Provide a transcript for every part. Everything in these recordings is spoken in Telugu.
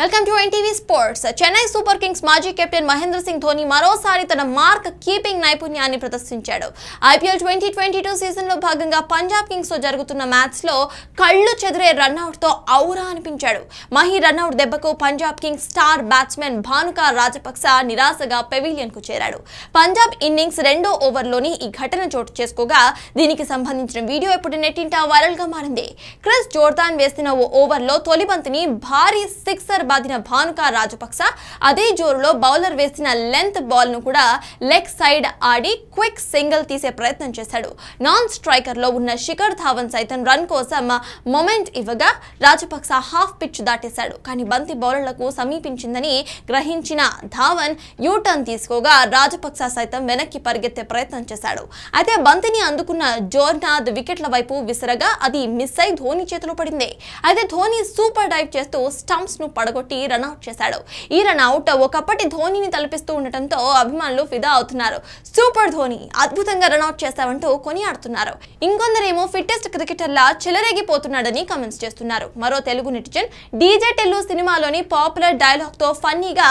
welcome to NTV sports Chennai Super Kings మాజీ కెప్టెన్ మహేంద్ర సింగ్ ధోని మరోసారి తన మార్క్ కీపింగ్ నైపుణ్యాన్ని ప్రదర్శించాడు ఐపీఎల్ ట్వంటీ ట్వంటీ టూ సీజన్లో భాగంగా పంజాబ్ కింగ్స్తో జరుగుతున్న మ్యాచ్లో కళ్ళు చెదిరే రన్అట్తో ఔరా అనిపించాడు మహీ రన్అట్ దెబ్బకు Punjab Kings star batsmen Bhanuka Rajapaksa నిరాశగా పెవిలియన్కు చేరాడు పంజాబ్ ఇన్నింగ్స్ రెండో ఓవర్లోని ఈ ఘటన చోటు చేసుకోగా దీనికి సంబంధించిన వీడియో ఇప్పుడు నెట్టింటా వైరల్గా మారింది క్రిస్ జోర్దాన్ వేసిన ఓ ఓవర్లో తొలిబంతిని భారీ సిక్సర్ బాధిన భానుకా రాజపక్స అదే జోరులో బౌలర్ వేసిన లెంత్ బాల్ ను కూడా లెగ్ సైడ్ ఆడి క్విక్ సింగిల్ తీసే ప్రయత్నం చేశాడు నాన్ స్ట్రైకర్ లో ఉన్న శిఖర్ ధావన్ సైతం రన్ కోసం మొమెంట్ ఇవ్వగా రాజపక్స హాఫ్ పిచ్ దాటేశాడు కానీ బంతి బౌలర్లకు సమీపించిందని గ్రహించిన ధావన్ యూటర్న్ తీసుకోగా రాజపక్స సైతం వెనక్కి పరిగెత్తే ప్రయత్నం చేశాడు అయితే బంతిని అందుకున్న జోర్నాద్ వికెట్ల వైపు విసరగా అది మిస్ అయి ధోని చేతిలో పడింది అయితే ధోని సూపర్ డైవ్ చేస్తూ స్టంప్స్ ను పడగొట్టాడు కొట్టి రన్అట్ చేశాడు ఈ రన్అట్ ఒకప్పటి ధోనిని తలపిస్తూ ఉండటంతో అభిమానులు ఫిదా అవుతున్నారు సూపర్ ధోని అద్భుతంగా రన్అట్ చేశావంటూ కొనియాడుతున్నారు ఇంకొందరేమో ఫిట్టెస్ట్ క్రికెటర్లా చెలరేగిపోతున్నాడని కమెంట్స్ చేస్తున్నారు మరో తెలుగు నెటిజన్ డీజే టెల్లు సినిమాలోని పాపులర్ డైలాగ్ తో ఫన్నీగా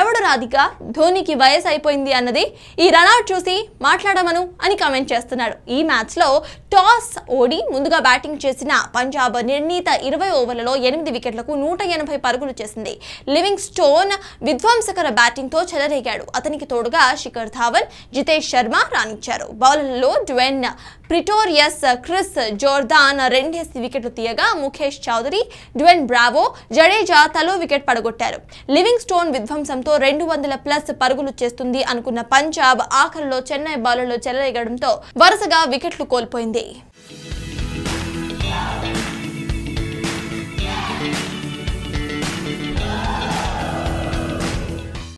ఎవడు రాదిగా ధోనికి వయసు అయిపోయింది అన్నది ఈ రన్అట్ చూసి మాట్లాడమను అని కమెంట్ చేస్తున్నాడు ఈ మ్యాచ్ లో టాస్ ఓడి ముందుగా బ్యాటింగ్ చేసిన పంజాబ్ నిర్ణీత ఇరవై ఓవర్లలో ఎనిమిది వికెట్లకు నూట ఎనభై పరుగులు చేసింది లివింగ్ స్టోన్ విధ్వంసకర బ్యాటింగ్తో చెలరేగాడు అతనికి తోడుగా శిఖర్ ధావన్ జితేష్ శర్మ రాణించారు బౌలర్లలో డ్వెన్ ప్రిటోరియస్ క్రిస్ జోర్దాన్ రెండేసి వికెట్లు తీయగా ముఖేష్ చౌదరి డ్వెన్ బ్రావో జడేజా తలో వికెట్ పడగొట్టారు లివింగ్ స్టోన్ విధ్వంసంతో రెండు వందల ప్లస్ పరుగులు చేస్తుంది అనుకున్న పంజాబ్ ఆఖరిలో చెన్నై బౌలర్లు చెలరేగడంతో వరుసగా వికెట్లు కోల్పోయింది